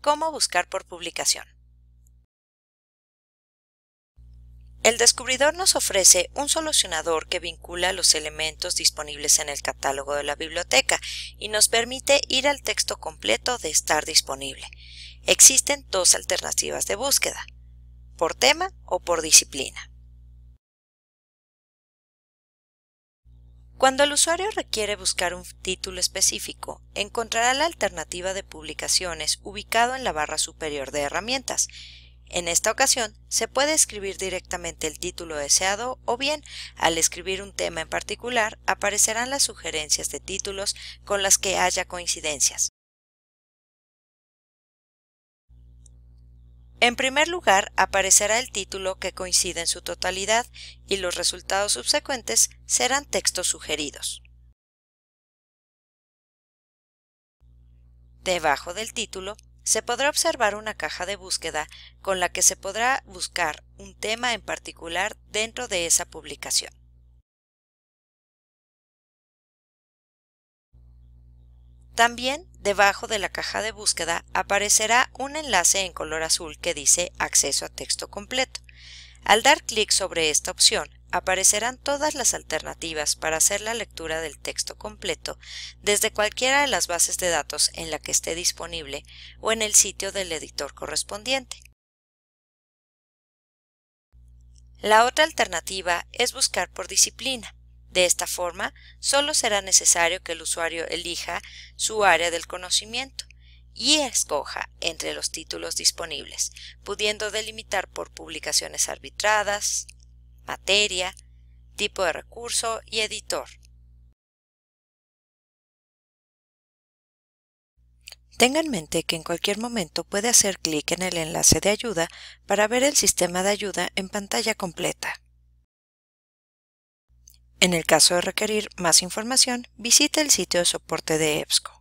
Cómo buscar por publicación. El descubridor nos ofrece un solucionador que vincula los elementos disponibles en el catálogo de la biblioteca y nos permite ir al texto completo de estar disponible. Existen dos alternativas de búsqueda, por tema o por disciplina. Cuando el usuario requiere buscar un título específico, encontrará la alternativa de publicaciones ubicado en la barra superior de herramientas. En esta ocasión, se puede escribir directamente el título deseado o bien, al escribir un tema en particular, aparecerán las sugerencias de títulos con las que haya coincidencias. En primer lugar, aparecerá el título que coincide en su totalidad y los resultados subsecuentes serán textos sugeridos. Debajo del título se podrá observar una caja de búsqueda con la que se podrá buscar un tema en particular dentro de esa publicación. También debajo de la caja de búsqueda aparecerá un enlace en color azul que dice Acceso a texto completo. Al dar clic sobre esta opción, aparecerán todas las alternativas para hacer la lectura del texto completo desde cualquiera de las bases de datos en la que esté disponible o en el sitio del editor correspondiente. La otra alternativa es buscar por disciplina. De esta forma, solo será necesario que el usuario elija su área del conocimiento y escoja entre los títulos disponibles, pudiendo delimitar por publicaciones arbitradas, materia, tipo de recurso y editor. Tenga en mente que en cualquier momento puede hacer clic en el enlace de ayuda para ver el sistema de ayuda en pantalla completa. En el caso de requerir más información, visite el sitio de soporte de EBSCO.